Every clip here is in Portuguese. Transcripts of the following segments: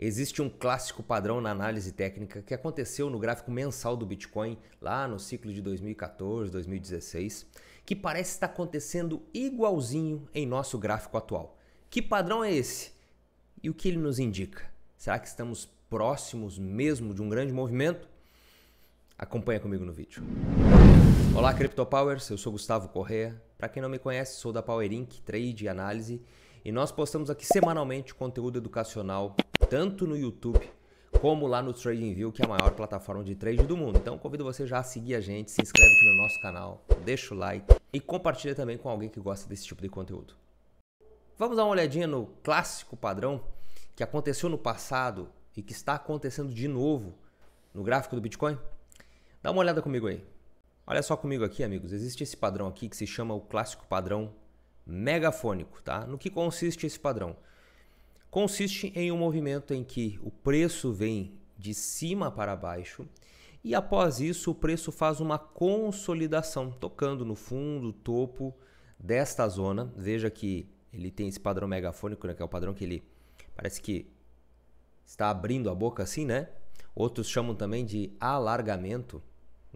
Existe um clássico padrão na análise técnica que aconteceu no gráfico mensal do Bitcoin lá no ciclo de 2014, 2016, que parece estar acontecendo igualzinho em nosso gráfico atual. Que padrão é esse? E o que ele nos indica? Será que estamos próximos mesmo de um grande movimento? Acompanha comigo no vídeo. Olá, Crypto Powers, eu sou Gustavo Correa. Para quem não me conhece, sou da Power Inc, Trade e Análise, e nós postamos aqui semanalmente conteúdo educacional tanto no YouTube como lá no TradingView, que é a maior plataforma de trade do mundo. Então convido você já a seguir a gente, se inscreve aqui no nosso canal, deixa o like e compartilha também com alguém que gosta desse tipo de conteúdo. Vamos dar uma olhadinha no clássico padrão que aconteceu no passado e que está acontecendo de novo no gráfico do Bitcoin? Dá uma olhada comigo aí. Olha só comigo aqui, amigos. Existe esse padrão aqui que se chama o clássico padrão megafônico, tá? No que consiste esse padrão? consiste em um movimento em que o preço vem de cima para baixo e após isso o preço faz uma consolidação, tocando no fundo, topo desta zona. Veja que ele tem esse padrão megafônico, né, que é o padrão que ele parece que está abrindo a boca assim, né? Outros chamam também de alargamento,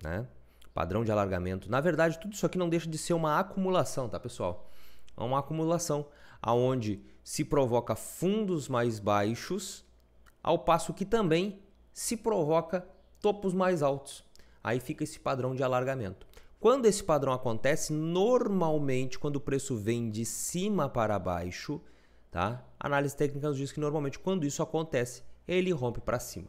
né? Padrão de alargamento. Na verdade, tudo isso aqui não deixa de ser uma acumulação, tá, pessoal? É uma acumulação aonde se provoca fundos mais baixos, ao passo que também se provoca topos mais altos. Aí fica esse padrão de alargamento. Quando esse padrão acontece, normalmente quando o preço vem de cima para baixo, tá? A análise técnica nos diz que normalmente quando isso acontece, ele rompe para cima.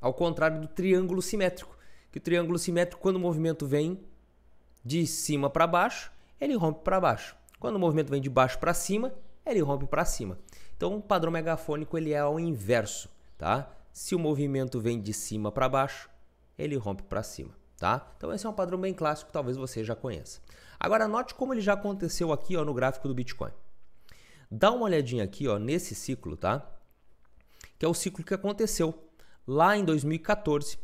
Ao contrário do triângulo simétrico, que o triângulo simétrico quando o movimento vem de cima para baixo, ele rompe para baixo. Quando o movimento vem de baixo para cima, ele rompe para cima. Então, o padrão megafônico ele é ao inverso, tá? Se o movimento vem de cima para baixo, ele rompe para cima, tá? Então, esse é um padrão bem clássico, talvez você já conheça. Agora, note como ele já aconteceu aqui, ó, no gráfico do Bitcoin. Dá uma olhadinha aqui, ó, nesse ciclo, tá? Que é o ciclo que aconteceu lá em 2014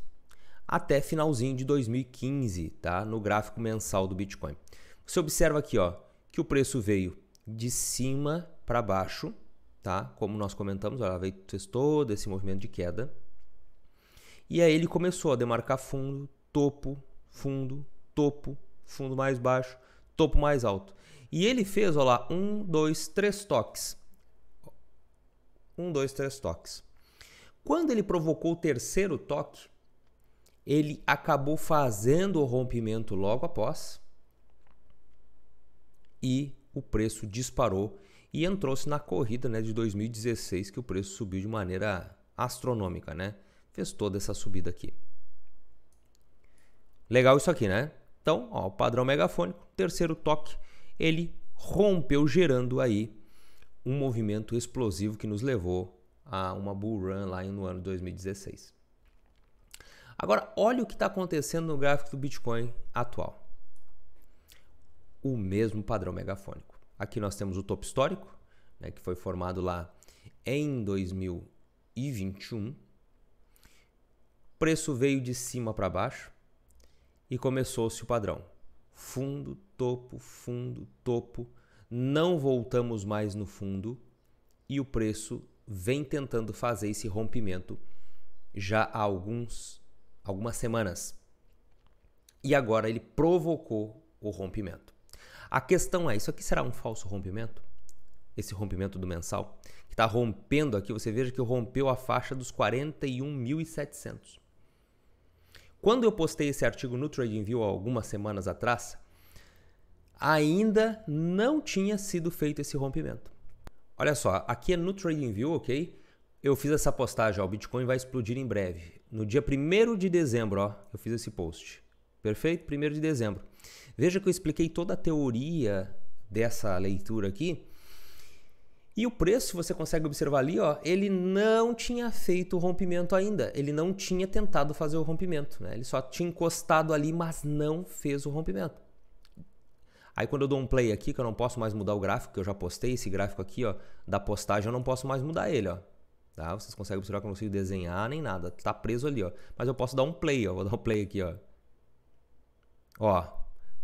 até finalzinho de 2015, tá? No gráfico mensal do Bitcoin. Você observa aqui, ó, que o preço veio de cima para baixo, tá? Como nós comentamos, ela veio, fez todo esse movimento de queda. E aí ele começou a demarcar fundo, topo, fundo, topo, fundo mais baixo, topo mais alto. E ele fez, olha lá, um, dois, três toques. Um, dois, três toques. Quando ele provocou o terceiro toque, ele acabou fazendo o rompimento logo após e o preço disparou e entrou-se na corrida né, de 2016 que o preço subiu de maneira astronômica, né? Fez toda essa subida aqui. Legal isso aqui, né? Então, ó, o padrão megafônico, terceiro toque, ele rompeu gerando aí um movimento explosivo que nos levou a uma bull run lá no ano 2016. Agora, olha o que está acontecendo no gráfico do Bitcoin atual o mesmo padrão megafônico. Aqui nós temos o topo histórico, né, que foi formado lá em 2021. O preço veio de cima para baixo e começou-se o padrão. Fundo, topo, fundo, topo. Não voltamos mais no fundo e o preço vem tentando fazer esse rompimento já há alguns algumas semanas. E agora ele provocou o rompimento. A questão é: isso aqui será um falso rompimento? Esse rompimento do mensal? Que está rompendo aqui, você veja que rompeu a faixa dos 41.700. Quando eu postei esse artigo no TradingView algumas semanas atrás, ainda não tinha sido feito esse rompimento. Olha só, aqui é no TradingView, ok? Eu fiz essa postagem, ó, o Bitcoin vai explodir em breve. No dia 1 de dezembro, ó, eu fiz esse post. Perfeito? 1 de dezembro. Veja que eu expliquei toda a teoria dessa leitura aqui. E o preço, você consegue observar ali, ó, ele não tinha feito o rompimento ainda. Ele não tinha tentado fazer o rompimento. Né? Ele só tinha encostado ali, mas não fez o rompimento. Aí quando eu dou um play aqui, que eu não posso mais mudar o gráfico, que eu já postei esse gráfico aqui, ó, da postagem, eu não posso mais mudar ele, ó. Tá? Vocês conseguem observar que eu não consigo desenhar nem nada, tá preso ali, ó. Mas eu posso dar um play, ó, vou dar um play aqui, ó. Ó,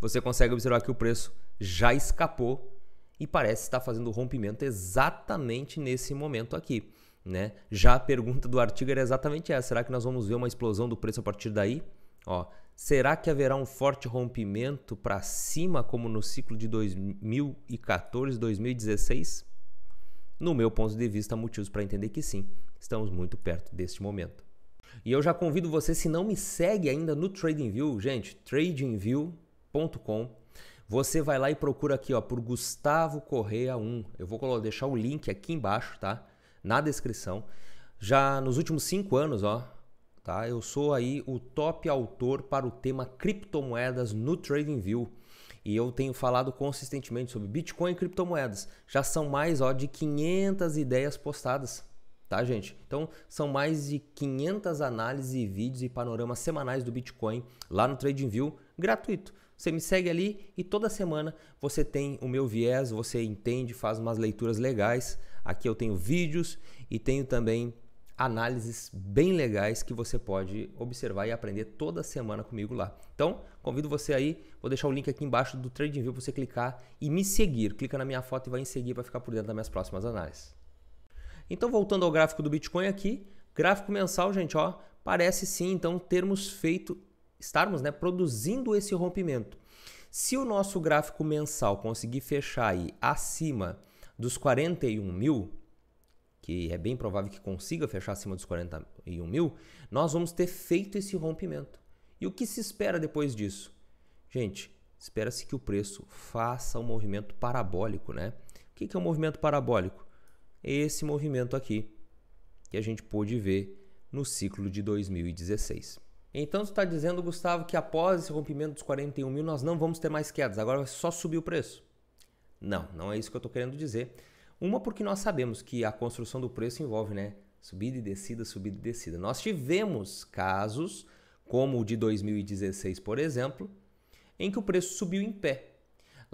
você consegue observar que o preço já escapou e parece estar fazendo rompimento exatamente nesse momento aqui. Né? Já a pergunta do artigo era é exatamente essa: será que nós vamos ver uma explosão do preço a partir daí? Ó, será que haverá um forte rompimento para cima como no ciclo de 2014, 2016? No meu ponto de vista, há motivos para entender que sim, estamos muito perto deste momento. E eu já convido você, se não me segue ainda no TradingView, gente, tradingview.com. Você vai lá e procura aqui, ó, por Gustavo Correia 1. Eu vou deixar o link aqui embaixo, tá? Na descrição. Já nos últimos cinco anos, ó, tá? Eu sou aí o top autor para o tema criptomoedas no TradingView e eu tenho falado consistentemente sobre Bitcoin e criptomoedas. Já são mais ó, de 500 ideias postadas tá, gente? Então, são mais de 500 análises e vídeos e panoramas semanais do Bitcoin lá no TradingView, gratuito. Você me segue ali e toda semana você tem o meu viés, você entende, faz umas leituras legais. Aqui eu tenho vídeos e tenho também análises bem legais que você pode observar e aprender toda semana comigo lá. Então, convido você aí, vou deixar o link aqui embaixo do TradingView para você clicar e me seguir. Clica na minha foto e vai em seguir para ficar por dentro das minhas próximas análises. Então, voltando ao gráfico do Bitcoin aqui, gráfico mensal, gente, ó, parece sim, então, termos feito, estarmos, né, produzindo esse rompimento. Se o nosso gráfico mensal conseguir fechar aí acima dos 41 mil, que é bem provável que consiga fechar acima dos 41 mil, nós vamos ter feito esse rompimento. E o que se espera depois disso? Gente, espera-se que o preço faça um movimento parabólico, né? O que é um movimento parabólico? esse movimento aqui que a gente pôde ver no ciclo de 2016. Então tu está dizendo, Gustavo, que após esse rompimento dos 41 mil nós não vamos ter mais quedas, agora vai só subir o preço. Não, não é isso que eu estou querendo dizer. Uma porque nós sabemos que a construção do preço envolve né, subida e descida, subida e descida. Nós tivemos casos, como o de 2016, por exemplo, em que o preço subiu em pé.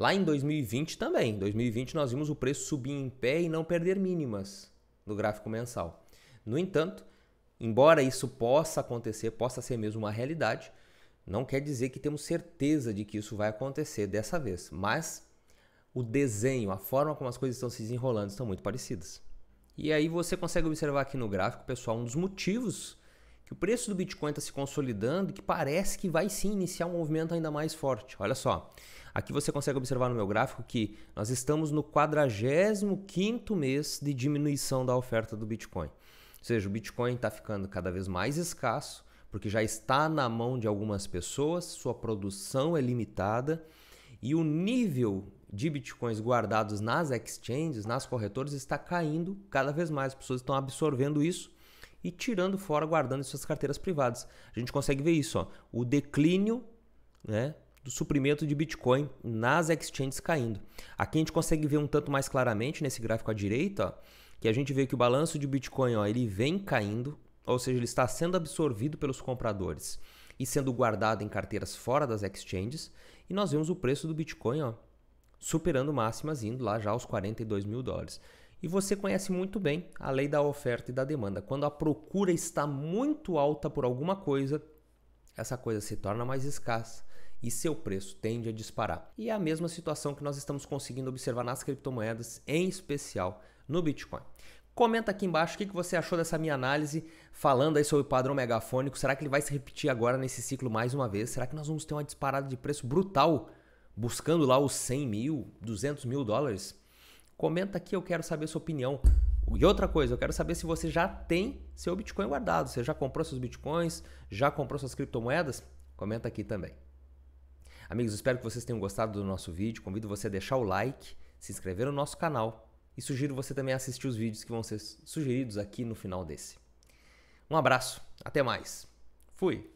Lá em 2020 também. Em 2020 nós vimos o preço subir em pé e não perder mínimas no gráfico mensal. No entanto, embora isso possa acontecer, possa ser mesmo uma realidade, não quer dizer que temos certeza de que isso vai acontecer dessa vez, mas o desenho, a forma como as coisas estão se desenrolando estão muito parecidas. E aí você consegue observar aqui no gráfico, pessoal, um dos motivos que o preço do Bitcoin está se consolidando e que parece que vai sim iniciar um movimento ainda mais forte. Olha só, aqui você consegue observar no meu gráfico que nós estamos no 45 mês de diminuição da oferta do Bitcoin. Ou seja, o Bitcoin está ficando cada vez mais escasso, porque já está na mão de algumas pessoas, sua produção é limitada e o nível de bitcoins guardados nas exchanges, nas corretoras, está caindo cada vez mais. As pessoas estão absorvendo isso e tirando fora, guardando em suas carteiras privadas. A gente consegue ver isso, ó, o declínio né, do suprimento de Bitcoin nas exchanges caindo. Aqui a gente consegue ver um tanto mais claramente nesse gráfico à direita, ó, que a gente vê que o balanço de Bitcoin ó, ele vem caindo, ou seja, ele está sendo absorvido pelos compradores e sendo guardado em carteiras fora das exchanges. E nós vemos o preço do Bitcoin ó, superando máximas, indo lá já aos 42 mil dólares. E você conhece muito bem a lei da oferta e da demanda. Quando a procura está muito alta por alguma coisa, essa coisa se torna mais escassa e seu preço tende a disparar. E é a mesma situação que nós estamos conseguindo observar nas criptomoedas, em especial no Bitcoin. Comenta aqui embaixo o que você achou dessa minha análise falando aí sobre o padrão megafônico. Será que ele vai se repetir agora nesse ciclo mais uma vez? Será que nós vamos ter uma disparada de preço brutal buscando lá os 100 mil, 200 mil dólares? Comenta aqui, eu quero saber sua opinião. E outra coisa, eu quero saber se você já tem seu Bitcoin guardado. Você já comprou seus Bitcoins? Já comprou suas criptomoedas? Comenta aqui também. Amigos, espero que vocês tenham gostado do nosso vídeo. Convido você a deixar o like, se inscrever no nosso canal e sugiro você também assistir os vídeos que vão ser sugeridos aqui no final desse. Um abraço, até mais. Fui!